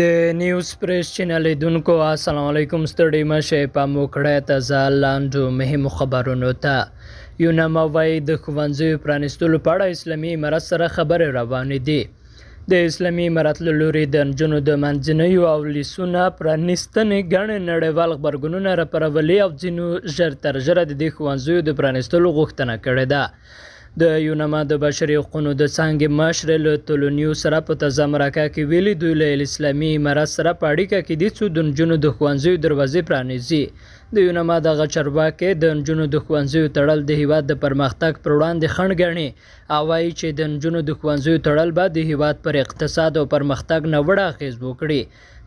د نیوز پریس چینل لیدونکو السلام علیکم ستړي مشه په موخړه تزال لاندو مهم خبرونو ته یو نموي د خوانځي پرانستلو په اړه اسلامي امارات سره خبره روانه دي د اسلامي امارات لوري د جنو د منځنیو او لیسونه پرانستنې ګڼ نړیوال خبرګونونه را پرولي او جنو ژر تر ژره د خوانځي د پرانستلو غوښتنه کړې ده د یونما د بشري حقوقو د څانګې مشر له تولونیو سره په تازه مرکه کې ویلي دوی له اسلامي امارات سره په اړیکه کې دي چې د نجونو د ښوونځیو دروازې پرانیزي د یونما دغه چرواکي د نجونو د ښوونځیو تړل د هیواد د پرمختګ پر وړاندې خنډ ګڼي او وایي چې د نجونو د ښوونځیو تړل به د هیواد پر اقتصاد او پرمختګ ناوړه اغېز وکړي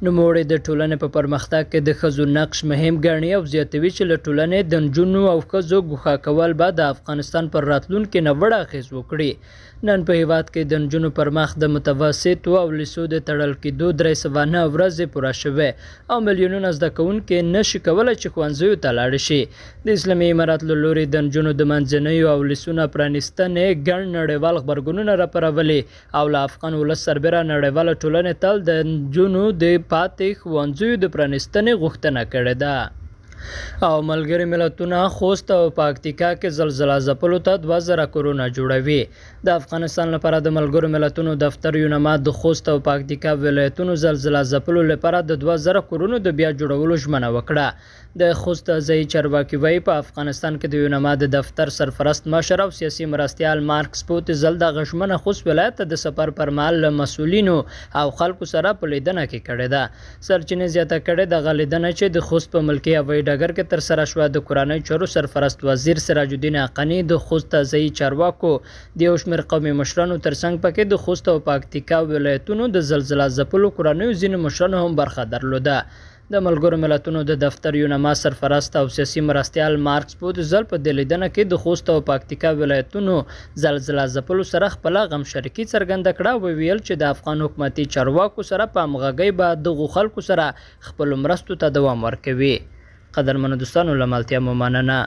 نوموړی د ټولنې په پرمختګ کې د ښځو نقش مهم ګڼي او زیاتوي چې له ټولنې د نجونو او ښځو ګوښه کول به د افغانستان پر راتلونکي ناوړه اغېز وکړي نن په هیواد کې د نجونو پر مخ د متوسط او لسو د تړل کېدو درې سوه نهه ورځې پوره شوې او میلیونونه زده کوونکي نشي کولی چې ښوونځي ښوونځیو ته لاړ شي د اسلامي امارات له لوري د نجونو د منځنیو او لسونه پرانیستنې ګڼ نړیوال خبرګونونه راپارولي او له افغان ولس سربیره نړیواله ټولنې تل د نجونو د پاتې ښوونځیو د پرانیستنې غوښتنه کړې ده او ملګری ملتونه خوست او پکتیکا کې زلزلہ ځپلو ته 2000 کرونا جوړوي د افغانستان لپاره د ملګرو ملتونو دفتر یونما د خوست او پکتیکا ولایتونو زلزلہ ځپلو لپاره د 2000 کرونو د بیا جوړولو ژمنه وکړه د خوست ځای چارواکي وای په افغانستان کې د یونما د دفتر سرپرست مشر او سیاسي مرستيال مارکس پوت زل د غشمنه خوست ولایت د سفر پر مال له مسولینو او خلکو سره په لیدنه کې کړې ده سرچینه زیاته کړې د غلیدنه چې د خوست په ملکی اوی ډګر کې تر سره شو د کورانۍ چارو سرپرست وزیر سراج الدین حقانی د خوست ځای چارواکو د یو شمېر قومي مشرانو ترڅنګ پکې د خوست او پکتیکا ولایتونو د زلزلہ ځپلو کورانیو ځینو مشرانو هم برخه درلوده د ملګرو ملتونو د دفتر یونما سرپرست او سیاسي مرستیال مارکس پو د زل په دلیدنه کې د خوست او پکتیکا ولایتونو زلزلہ ځپلو سره خپل غم شریکي څرګنده کړه او ویل چې د افغان حکومتي چارواکو سره په همغږۍ به دغو خلکو سره خپل مرستو ته دوام ورکوي قدرمنو دوستانو له ملتیا مو مننه